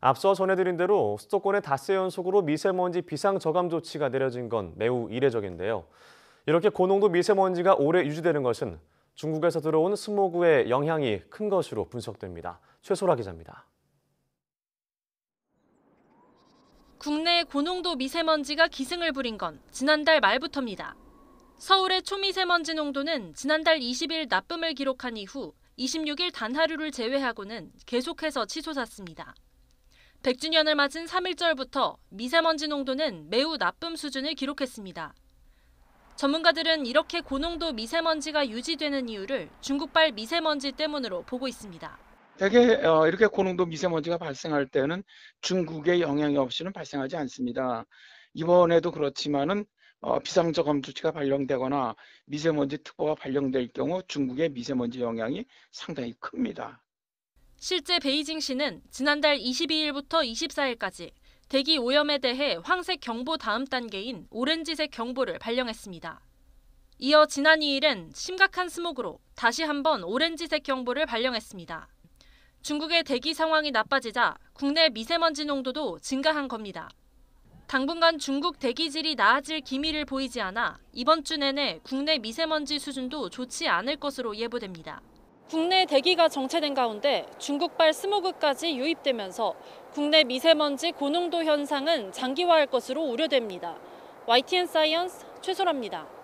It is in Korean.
앞서 전해드린 대로 수도권의 닷새 연속으로 미세먼지 비상저감 조치가 내려진 건 매우 이례적인데요. 이렇게 고농도 미세먼지가 오래 유지되는 것은 중국에서 들어온 스모그의 영향이 큰 것으로 분석됩니다. 최소라 기자입니다. 국내 고농도 미세먼지가 기승을 부린 건 지난달 말부터입니다. 서울의 초미세먼지 농도는 지난달 20일 나쁨을 기록한 이후 26일 단하루를 제외하고는 계속해서 치솟았습니다. 100주년을 맞은 3일절부터 미세먼지 농도는 매우 나쁨 수준을 기록했습니다. 전문가들은 이렇게 고농도 미세먼지가 유지되는 이유를 중국발 미세먼지 때문으로 보고 있습니다. 대개 어, 이렇게 고농도 미세먼지가 발생할 때는 중국의 영향이 없이는 발생하지 않습니다. 이번에도 그렇지만은 어, 비상저감 조치가 발령되거나 미세먼지 특보가 발령될 경우 중국의 미세먼지 영향이 상당히 큽니다. 실제 베이징시는 지난달 22일부터 24일까지 대기 오염에 대해 황색 경보 다음 단계인 오렌지색 경보를 발령했습니다. 이어 지난 2일엔 심각한 스모그로 다시 한번 오렌지색 경보를 발령했습니다. 중국의 대기 상황이 나빠지자 국내 미세먼지 농도도 증가한 겁니다. 당분간 중국 대기질이 나아질 기미를 보이지 않아 이번 주 내내 국내 미세먼지 수준도 좋지 않을 것으로 예보됩니다. 국내 대기가 정체된 가운데 중국발 스모그까지 유입되면서 국내 미세먼지 고농도 현상은 장기화할 것으로 우려됩니다. YTN 사이언스 최소라입니다.